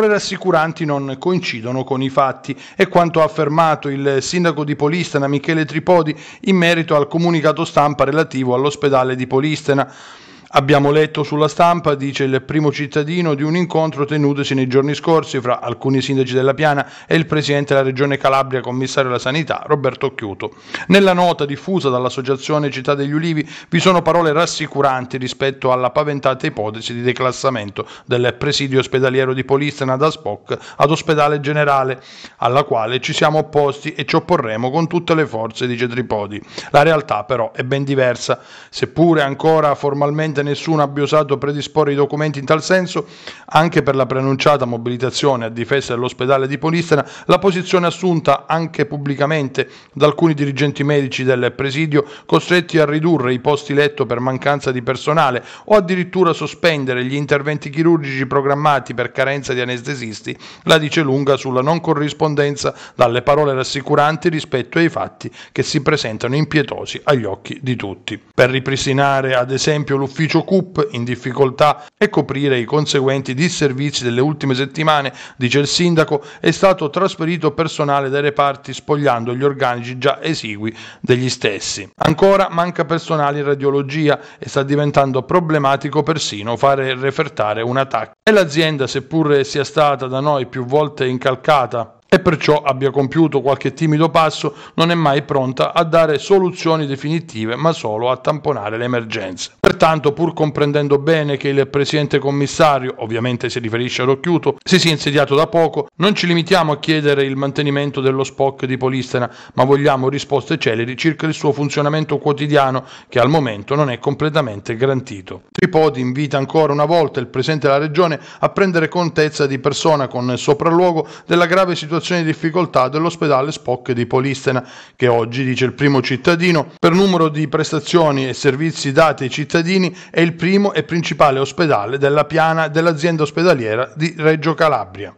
parole rassicuranti non coincidono con i fatti. e quanto ha affermato il sindaco di Polistena, Michele Tripodi, in merito al comunicato stampa relativo all'ospedale di Polistena. Abbiamo letto sulla stampa, dice il primo cittadino, di un incontro tenutosi nei giorni scorsi fra alcuni sindaci della Piana e il presidente della Regione Calabria, commissario della Sanità, Roberto Chiuto. Nella nota diffusa dall'Associazione Città degli Ulivi vi sono parole rassicuranti rispetto alla paventata ipotesi di declassamento del presidio ospedaliero di Polistena da SPOC ad ospedale generale, alla quale ci siamo opposti e ci opporremo con tutte le forze, dice Tripodi. La realtà però è ben diversa, seppure ancora formalmente assolutamente nessuno abbia osato predisporre i documenti in tal senso, anche per la preannunciata mobilitazione a difesa dell'ospedale di Polistena, la posizione assunta anche pubblicamente da alcuni dirigenti medici del presidio costretti a ridurre i posti letto per mancanza di personale o addirittura sospendere gli interventi chirurgici programmati per carenza di anestesisti, la dice lunga sulla non corrispondenza dalle parole rassicuranti rispetto ai fatti che si presentano impietosi agli occhi di tutti. Per ripristinare ad esempio l'ufficio l'ufficio CUP in difficoltà e coprire i conseguenti disservizi delle ultime settimane, dice il sindaco, è stato trasferito personale dai reparti spogliando gli organici già esigui degli stessi. Ancora manca personale in radiologia e sta diventando problematico persino fare refertare un attacco. E l'azienda, seppur sia stata da noi più volte incalcata e perciò abbia compiuto qualche timido passo, non è mai pronta a dare soluzioni definitive, ma solo a tamponare le emergenze. Pertanto, pur comprendendo bene che il presidente commissario, ovviamente si riferisce ad Occhiuto, si sia insediato da poco, non ci limitiamo a chiedere il mantenimento dello SPOC di Polistena, ma vogliamo risposte celeri circa il suo funzionamento quotidiano, che al momento non è completamente garantito. Tripodi invita ancora una volta il presidente della regione a prendere contezza di persona con sopralluogo della grave situazione situazione di difficoltà dell'ospedale Spock di Polistena, che oggi, dice il primo cittadino, per numero di prestazioni e servizi dati ai cittadini è il primo e principale ospedale della piana dell'azienda ospedaliera di Reggio Calabria.